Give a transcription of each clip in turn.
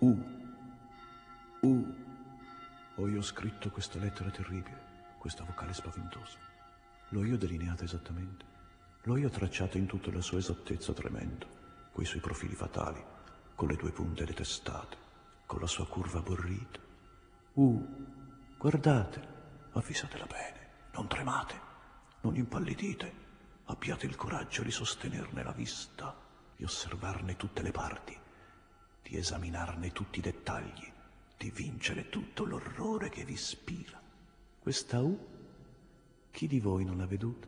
U. U. Oh, ho io scritto questa lettera terribile, questa vocale spaventosa. L'ho io delineata esattamente. L'ho io tracciata in tutta la sua esattezza tremendo, coi suoi profili fatali, con le due punte detestate, con la sua curva borrita. U. Guardate, avvisatela bene, non tremate, non impallidite. Abbiate il coraggio di sostenerne la vista, di osservarne tutte le parti di esaminarne tutti i dettagli, di vincere tutto l'orrore che vi ispira. Questa U, chi di voi non l'ha veduta?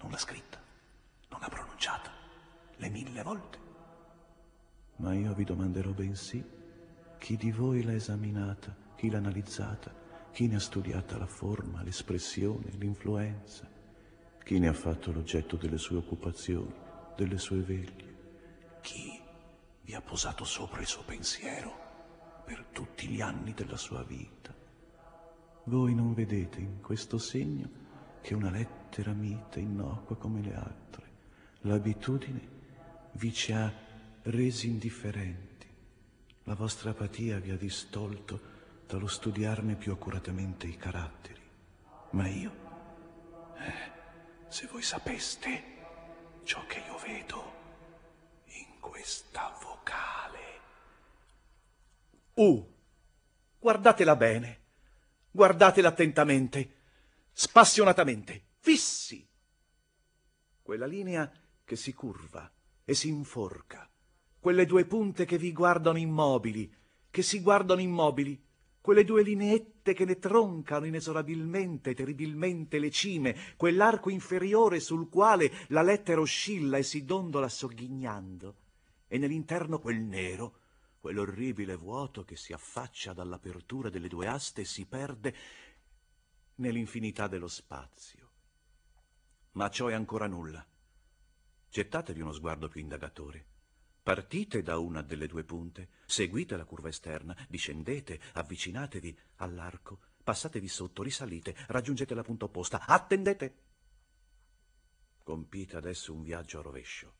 Non l'ha scritta, non l'ha pronunciata, le mille volte. Ma io vi domanderò bensì chi di voi l'ha esaminata, chi l'ha analizzata, chi ne ha studiata la forma, l'espressione, l'influenza, chi ne ha fatto l'oggetto delle sue occupazioni, delle sue veglie, chi vi ha posato sopra il suo pensiero per tutti gli anni della sua vita. Voi non vedete in questo segno che una lettera mite, innocua come le altre. L'abitudine vi ci ha resi indifferenti. La vostra apatia vi ha distolto dallo studiarne più accuratamente i caratteri. Ma io, eh, se voi sapeste ciò che io vedo in questa Uh, Guardatela bene, guardatela attentamente, spassionatamente, fissi. Quella linea che si curva e si inforca, quelle due punte che vi guardano immobili, che si guardano immobili, quelle due lineette che ne troncano inesorabilmente, terribilmente le cime, quell'arco inferiore sul quale la lettera oscilla e si dondola sogghignando, e nell'interno quel nero, Quell'orribile vuoto che si affaccia dall'apertura delle due aste si perde nell'infinità dello spazio. Ma ciò è ancora nulla. Gettatevi uno sguardo più indagatore. Partite da una delle due punte, seguite la curva esterna, discendete, avvicinatevi all'arco, passatevi sotto, risalite, raggiungete la punta opposta, attendete! Compite adesso un viaggio a rovescio.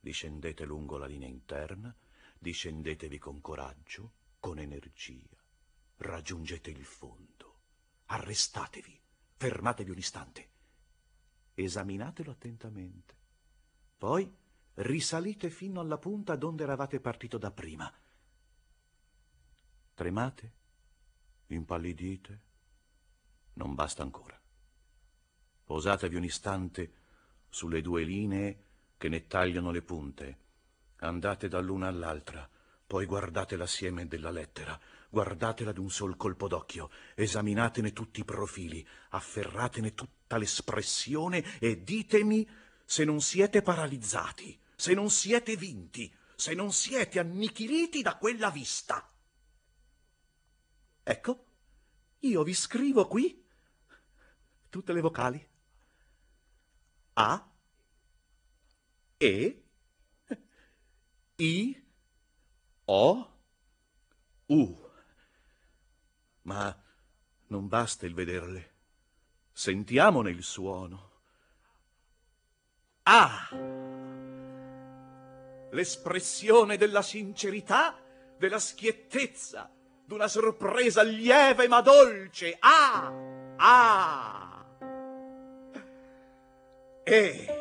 Discendete lungo la linea interna, discendetevi con coraggio, con energia, raggiungete il fondo, arrestatevi, fermatevi un istante, esaminatelo attentamente, poi risalite fino alla punta donde eravate partito da prima. Tremate, impallidite, non basta ancora. Posatevi un istante sulle due linee che ne tagliano le punte, Andate dall'una all'altra, poi guardate l'assieme della lettera, guardatela d'un sol colpo d'occhio, esaminatene tutti i profili, afferratene tutta l'espressione e ditemi se non siete paralizzati, se non siete vinti, se non siete annichiliti da quella vista. Ecco, io vi scrivo qui tutte le vocali. A, E, i O U. Ma non basta il vederle. Sentiamone il suono. A. L'espressione della sincerità, della schiettezza, d'una sorpresa lieve ma dolce. A. A. E.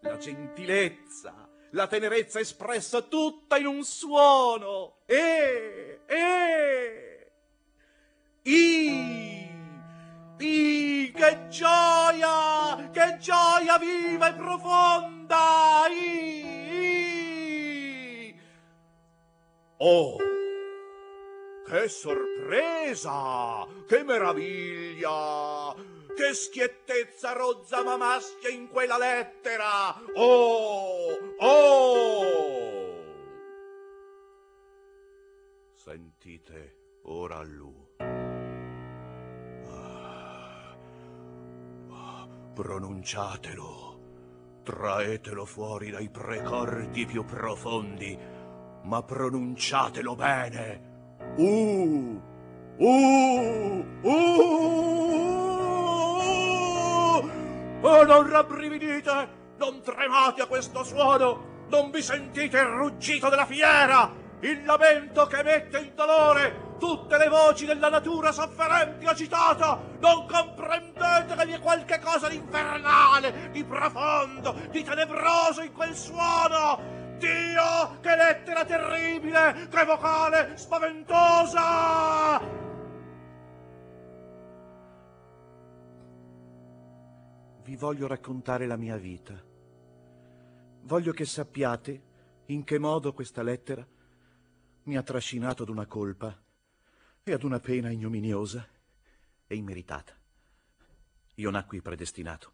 La gentilezza, la tenerezza espressa tutta in un suono. E, e, i, i, che gioia, che gioia viva e profonda, i, i. Oh, che sorpresa, che meraviglia! Che schiettezza rozza ma maschia in quella lettera! Oh! Oh! Sentite ora lui. Ah. Ah. Pronunciatelo, traetelo fuori dai precordi più profondi, ma pronunciatelo bene. Uh! Uh! Uh! Oh, non rabbrividite, non tremate a questo suono, non vi sentite il ruggito della fiera, il lamento che mette in dolore tutte le voci della natura sofferente e agitata. Non comprendete che vi è qualche cosa di infernale, di profondo, di tenebroso in quel suono. Dio, che lettera terribile, che vocale spaventosa! vi voglio raccontare la mia vita. Voglio che sappiate in che modo questa lettera mi ha trascinato ad una colpa e ad una pena ignominiosa e immeritata. Io nacqui predestinato.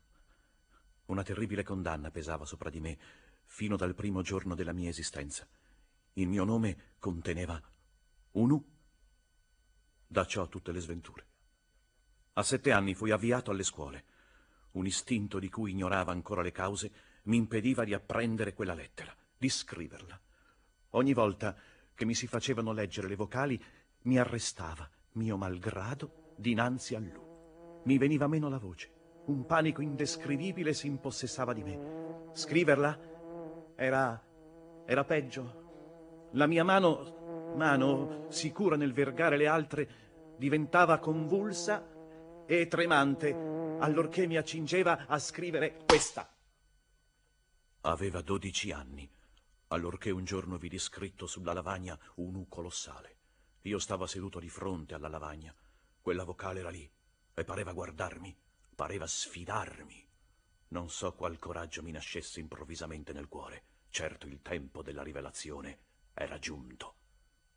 Una terribile condanna pesava sopra di me fino dal primo giorno della mia esistenza. Il mio nome conteneva un U. Da ciò tutte le sventure. A sette anni fui avviato alle scuole. Un istinto di cui ignorava ancora le cause mi impediva di apprendere quella lettera, di scriverla. Ogni volta che mi si facevano leggere le vocali, mi arrestava, mio malgrado, dinanzi a lui. Mi veniva meno la voce. Un panico indescrivibile si impossessava di me. Scriverla era... era peggio. La mia mano, mano, sicura nel vergare le altre, diventava convulsa e tremante allorché mi accingeva a scrivere questa. Aveva dodici anni, allorché un giorno vidi scritto sulla lavagna un U colossale. Io stavo seduto di fronte alla lavagna. Quella vocale era lì e pareva guardarmi, pareva sfidarmi. Non so qual coraggio mi nascesse improvvisamente nel cuore. Certo il tempo della rivelazione era giunto.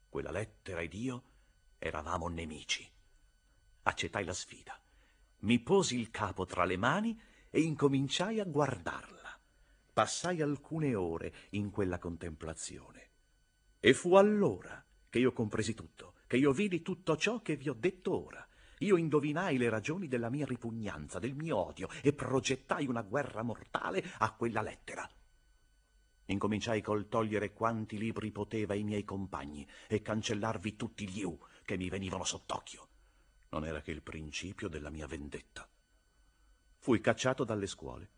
Quella lettera ed io eravamo nemici. Accettai la sfida. Mi posi il capo tra le mani e incominciai a guardarla. Passai alcune ore in quella contemplazione. E fu allora che io compresi tutto, che io vidi tutto ciò che vi ho detto ora. Io indovinai le ragioni della mia ripugnanza, del mio odio, e progettai una guerra mortale a quella lettera. Incominciai col togliere quanti libri poteva ai miei compagni e cancellarvi tutti gli U che mi venivano sott'occhio. Non era che il principio della mia vendetta. Fui cacciato dalle scuole.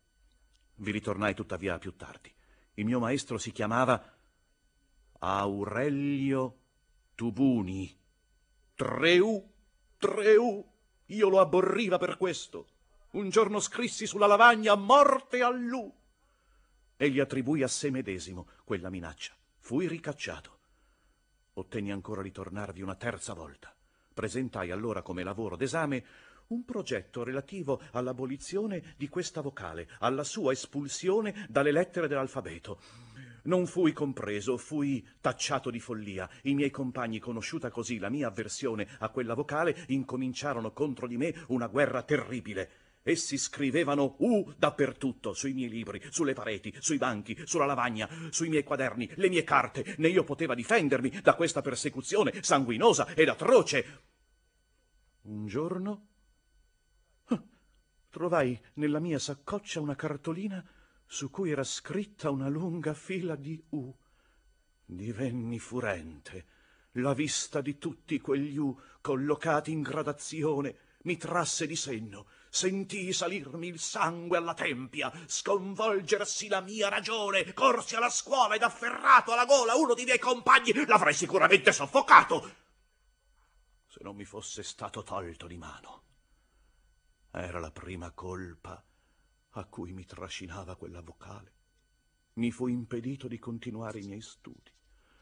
Vi ritornai tuttavia più tardi. Il mio maestro si chiamava Aurelio Tubuni. Treu, treu, io lo abborriva per questo. Un giorno scrissi sulla lavagna morte a lui. Egli attribuì a sé medesimo quella minaccia. Fui ricacciato. Ottenni ancora ritornarvi una terza volta. Presentai allora come lavoro d'esame un progetto relativo all'abolizione di questa vocale, alla sua espulsione dalle lettere dell'alfabeto. Non fui compreso, fui tacciato di follia. I miei compagni, conosciuta così la mia avversione a quella vocale, incominciarono contro di me una guerra terribile. Essi scrivevano U dappertutto, sui miei libri, sulle pareti, sui banchi, sulla lavagna, sui miei quaderni, le mie carte, né io poteva difendermi da questa persecuzione sanguinosa ed atroce. Un giorno trovai nella mia saccoccia una cartolina su cui era scritta una lunga fila di U. Divenni furente. La vista di tutti quegli U collocati in gradazione mi trasse di senno sentii salirmi il sangue alla tempia, sconvolgersi la mia ragione, corsi alla scuola ed afferrato alla gola uno dei miei compagni, l'avrei sicuramente soffocato, se non mi fosse stato tolto di mano. Era la prima colpa a cui mi trascinava quella vocale. Mi fu impedito di continuare i miei studi.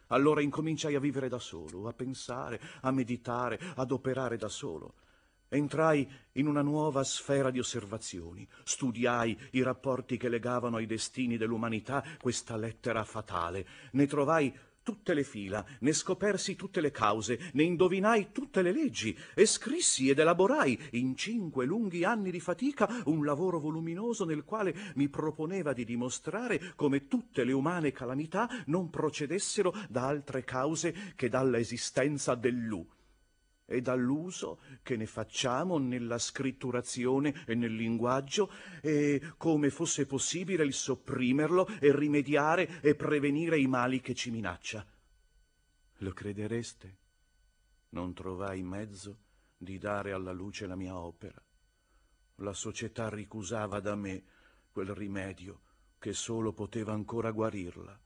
Allora incominciai a vivere da solo, a pensare, a meditare, ad operare da solo. Entrai in una nuova sfera di osservazioni, studiai i rapporti che legavano ai destini dell'umanità questa lettera fatale, ne trovai tutte le fila, ne scopersi tutte le cause, ne indovinai tutte le leggi e scrissi ed elaborai in cinque lunghi anni di fatica un lavoro voluminoso nel quale mi proponeva di dimostrare come tutte le umane calamità non procedessero da altre cause che dalla esistenza dell'U e dall'uso che ne facciamo nella scritturazione e nel linguaggio, e come fosse possibile il sopprimerlo e rimediare e prevenire i mali che ci minaccia. Lo credereste? Non trovai mezzo di dare alla luce la mia opera. La società ricusava da me quel rimedio che solo poteva ancora guarirla.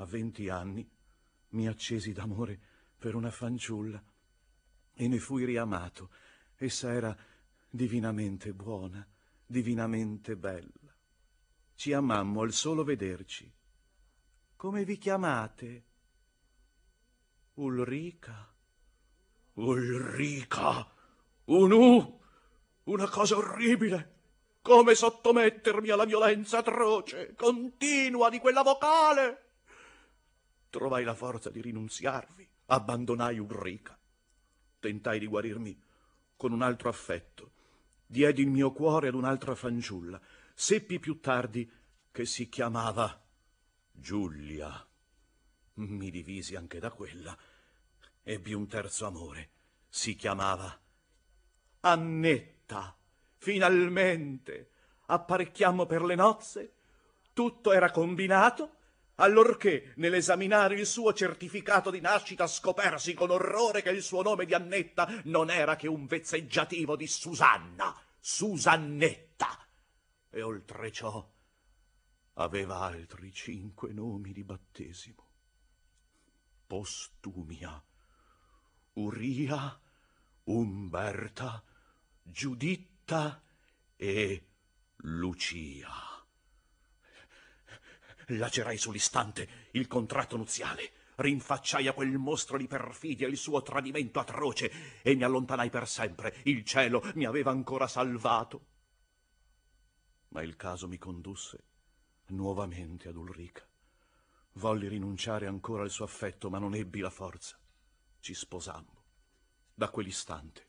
a venti anni, mi accesi d'amore per una fanciulla e ne fui riamato. Essa era divinamente buona, divinamente bella. Ci amammo al solo vederci. Come vi chiamate? Ulrica. Ulrica! Unù! Una cosa orribile! Come sottomettermi alla violenza atroce, continua di quella vocale! Trovai la forza di rinunziarvi, abbandonai Ulrica. Tentai di guarirmi con un altro affetto, diedi il mio cuore ad un'altra fanciulla, seppi più tardi che si chiamava Giulia. Mi divisi anche da quella, ebbi un terzo amore, si chiamava Annetta. Finalmente apparecchiammo per le nozze, tutto era combinato allorché, nell'esaminare il suo certificato di nascita, scopersi con orrore che il suo nome di Annetta non era che un vezzeggiativo di Susanna, Susannetta. E oltre ciò aveva altri cinque nomi di battesimo. Postumia, Uria, Umberta, Giuditta e Lucia. Lacerai sull'istante il contratto nuziale, rinfacciai a quel mostro di perfidia il suo tradimento atroce e mi allontanai per sempre. Il cielo mi aveva ancora salvato. Ma il caso mi condusse nuovamente ad Ulrica. Volli rinunciare ancora al suo affetto, ma non ebbi la forza. Ci sposammo. Da quell'istante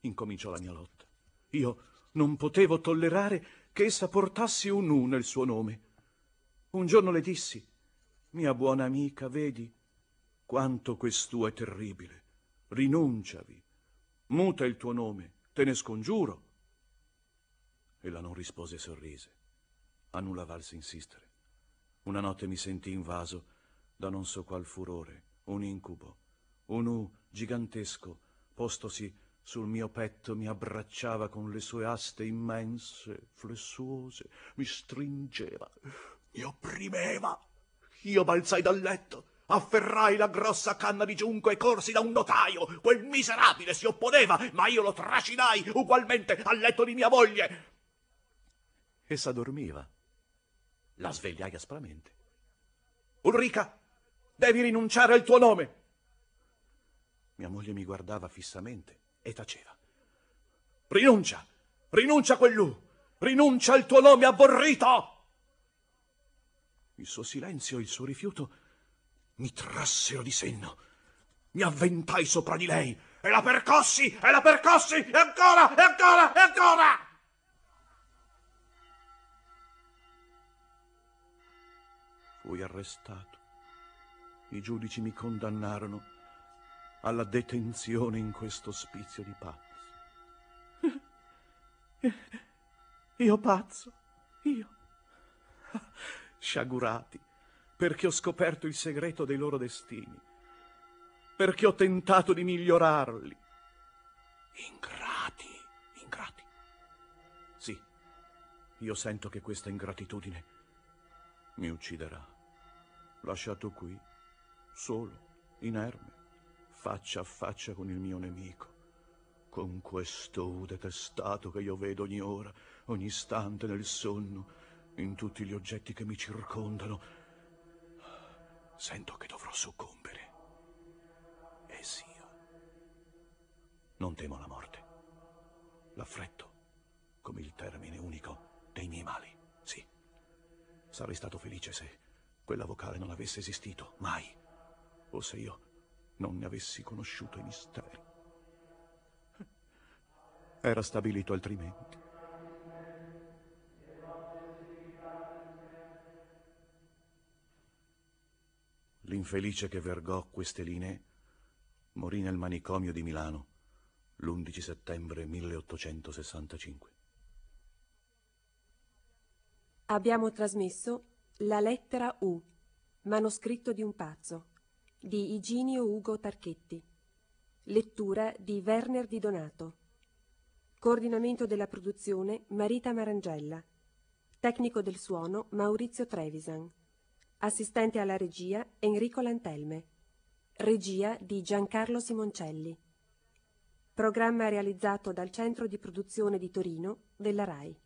incominciò la mia lotta. Io non potevo tollerare che essa portasse un U nel suo nome. Un giorno le dissi, mia buona amica, vedi quanto quest'uo è terribile. Rinunciavi, muta il tuo nome, te ne scongiuro. Ella non rispose e sorrise. A nulla valse insistere. Una notte mi sentì invaso da non so qual furore, un incubo. Un U gigantesco, postosi sul mio petto, mi abbracciava con le sue aste immense, flessuose, mi stringeva, e opprimeva. Io balzai dal letto, afferrai la grossa canna di giunco e corsi da un notaio. Quel miserabile si opponeva, ma io lo trascinai ugualmente al letto di mia moglie. Essa dormiva. La svegliai aspramente. Ulrica, devi rinunciare al tuo nome. Mia moglie mi guardava fissamente e taceva. Rinuncia, rinuncia a quell'U, rinuncia al tuo nome aborrito il suo silenzio e il suo rifiuto mi trassero di senno. Mi avventai sopra di lei e la percossi e la percossi e ancora e ancora e ancora. Fui arrestato. I giudici mi condannarono alla detenzione in questo ospizio di pazzi. Io pazzo, io sciagurati, perché ho scoperto il segreto dei loro destini, perché ho tentato di migliorarli. Ingrati, ingrati. Sì, io sento che questa ingratitudine mi ucciderà. Lasciato qui, solo, inerme, faccia a faccia con il mio nemico con questo detestato che io vedo ogni ora, ogni istante nel sonno, in tutti gli oggetti che mi circondano, sento che dovrò soccombere. Esio. Oh. Non temo la morte. L'affretto come il termine unico dei miei mali, sì. Sarei stato felice se quella vocale non avesse esistito, mai. O se io non ne avessi conosciuto i misteri. Era stabilito altrimenti. L'infelice che vergò queste linee morì nel manicomio di Milano l'11 settembre 1865. Abbiamo trasmesso La lettera U, manoscritto di un pazzo, di Iginio Ugo Tarchetti. Lettura di Werner Di Donato. Coordinamento della produzione Marita Marangella. Tecnico del suono Maurizio Trevisan. Assistente alla regia Enrico Lantelme. Regia di Giancarlo Simoncelli. Programma realizzato dal Centro di Produzione di Torino della RAI.